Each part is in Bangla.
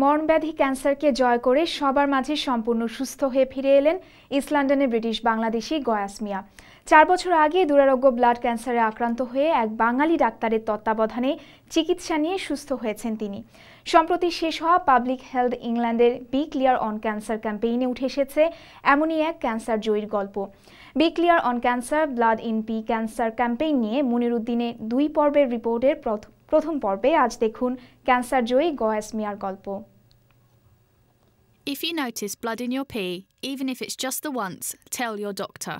মরণব্যাধি ক্যান্সারকে জয় করে সবার মাঝে সম্পূর্ণ সুস্থ হয়ে ফিরে এলেন ইস্ট লন্ডনের ব্রিটিশ বাংলাদেশি গয়াস মিয়া চার বছর আগে দুরারোগ্য ব্লাড ক্যান্সারে আক্রান্ত হয়ে এক বাঙালি ডাক্তারের তত্ত্বাবধানে চিকিৎসা নিয়ে সুস্থ হয়েছেন তিনি সম্প্রতি শেষ হওয়া পাবলিক হেলথ ইংল্যান্ডের বি ক্লিয়ার অন ক্যান্সার ক্যাম্পেইনে উঠে এসেছে এমনই এক ক্যান্সার জয়ীর গল্প be clear on cancer blood in pee cancer campaign নিয়ে মনিরুদ্দিনে দুই পর্বের রিপোর্টের প্রথম প্রথম পর্বে আজ দেখুন ক্যান্সার জয়ী গয়েস মিয়ার গল্প If you notice blood in your pee, even if it's just the once, tell your doctor.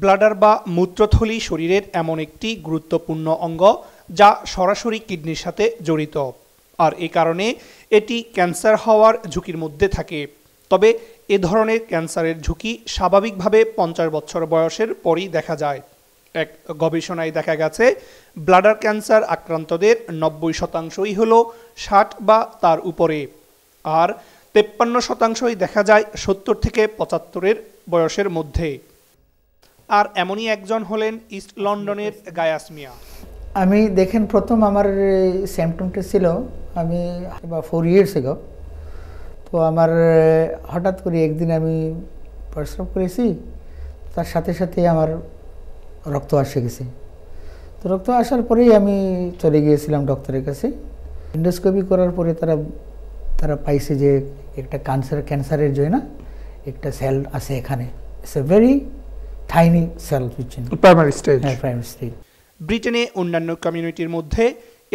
Bladder বা মূত্রথলি শরীরের এমন একটি গুরুত্বপূর্ণ অঙ্গ যা সরাসরি কিডনির সাথে জড়িত আর এ কারণে এটি ক্যান্সার হওয়ার ঝুঁকির মধ্যে থাকে তবে এ ধরনের ক্যান্সারের ঝুঁকি স্বাভাবিকভাবে পঞ্চাশ বছর বয়সের পরই দেখা যায় এক গবেষণায় দেখা গেছে ব্লাডার ক্যান্সার আক্রান্তদের নব্বই শতাংশই হল ষাট বা তার উপরে আর তেপ্পান্ন শতাংশই দেখা যায় সত্তর থেকে পঁচাত্তরের বয়সের মধ্যে আর এমনই একজন হলেন ইস্ট লন্ডনের গায়াস মিয়া আমি দেখেন প্রথম আমার সিমটমটা ছিল আমি বা ফোর ইয়ার্স এগো তো আমার হঠাৎ করে একদিন আমি পরিশ্রম করেছি তার সাথে সাথে আমার রক্ত আসে গেছে তো রক্ত আসার পরেই আমি চলে গিয়েছিলাম ডক্টরের কাছে ইন্ডোস্কোপি করার পরে তারা তারা পাইছে যে একটা ক্যান্সার ক্যান্সারের জন্য একটা সেল আছে এখানে it's a very tiny cell within primary stage হ্যাঁ প্রাইমারি স্টেজ ব্রিটেনে অন্যান্য কমিউনিটির মধ্যে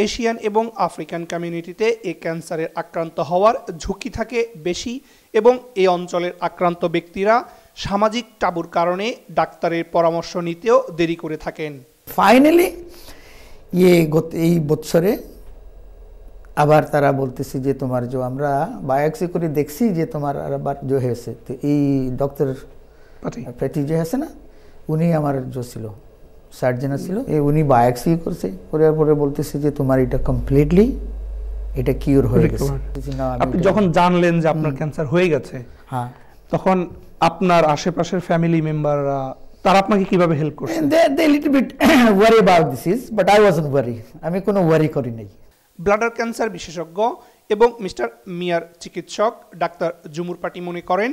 এশিয়ান এবং আফ্রিকান কমিউনিটিতে এ ক্যান্সারের আক্রান্ত হওয়ার ঝুঁকি থাকে বেশি এবং এ অঞ্চলের আক্রান্ত ব্যক্তিরা সামাজিক টাবুর কারণে ডাক্তারের পরামর্শ নিতেও দেরি করে থাকেন ফাইনালি ইয়ে এই বৎসরে আবার তারা বলতেছি যে তোমার যে আমরা বায়োক্সি করে দেখছি যে তোমার আবার জো হয়েছে তো এই ডক্টর ফ্যাটি যে আছে না উনি আমার জো ছিল সার্জেন ছিল এ উনি বায়োক্সি করছে করার পরে বলতেছে যে তোমার এটা কমপ্লিটলি এটা কিওর হয়ে গেছে আপনি যখন জানলেন যে আপনার ক্যান্সার হয়ে গেছে হ্যাঁ তখন আপনার আশেপাশের ফ্যামিলি মেম্বাররা তারা আপনাকে কিভাবে হেল্প করছে they they little bit worry about this is but I wasn't worry আমি কোনো ওয়ারি করি নাই ব্লাডার ক্যান্সার বিশেষজ্ঞ এবং মিস্টার মিয়ার চিকিৎসক ডাক্তার জুমুর পাটি মনে করেন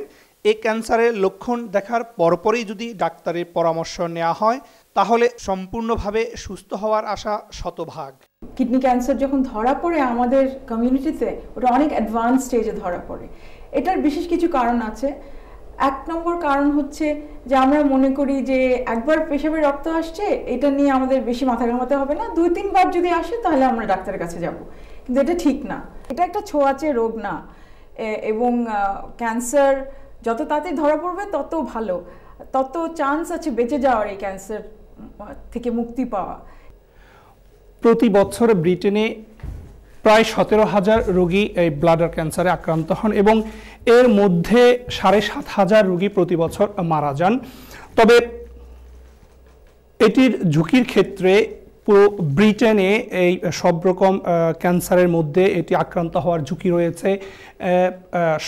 এই ক্যান্সারের লক্ষণ দেখার পরপরই যদি ডাক্তারের পরামর্শ নেওয়া হয় তাহলে সম্পূর্ণভাবে সুস্থ হওয়ার আশা শতভাগ কিডনি ক্যান্সার যখন ধরা পড়ে আমাদের কমিউনিটিতে ওটা অনেক অ্যাডভান্স স্টেজে ধরা পড়ে এটার বিশেষ কিছু কারণ আছে এক নম্বর কারণ হচ্ছে যে আমরা মনে করি যে একবার পেশাবে রক্ত আসছে এটা নিয়ে আমাদের বেশি মাথা ঘামাতে হবে না দুই তিনবার যদি আসে তাহলে আমরা ডাক্তারের কাছে যাব কিন্তু এটা ঠিক না এটা একটা ছোঁয়াচে রোগ না এবং ক্যান্সার যত তাড়াতাড়ি ধরা পড়বে তত ভালো তত চান্স আছে বেঁচে যাওয়ার এই ক্যান্সার থেকে মুক্তি পাওয়া প্রতি বছর ব্রিটেনে প্রায় সতেরো হাজার রোগী এই ব্লাডার ক্যান্সারে আক্রান্ত হন এবং এর মধ্যে সাড়ে সাত হাজার রোগী প্রতি বছর মারা যান তবে এটির ঝুঁকির ক্ষেত্রে পুরো ব্রিটেনে এই সব রকম ক্যান্সারের মধ্যে এটি আক্রান্ত হওয়ার ঝুঁকি রয়েছে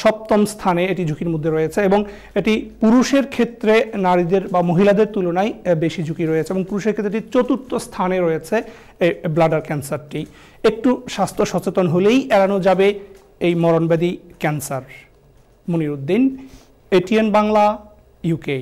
সপ্তম স্থানে এটি ঝুঁকির মধ্যে রয়েছে এবং এটি পুরুষের ক্ষেত্রে নারীদের বা মহিলাদের তুলনায় বেশি ঝুঁকি রয়েছে এবং পুরুষের ক্ষেত্রে এটি চতুর্থ স্থানে রয়েছে এই ব্লাডার ক্যান্সারটি একটু স্বাস্থ্য সচেতন হলেই এড়ানো যাবে এই মরণব্যাধি cancer Moniruddin ATN Bangla UK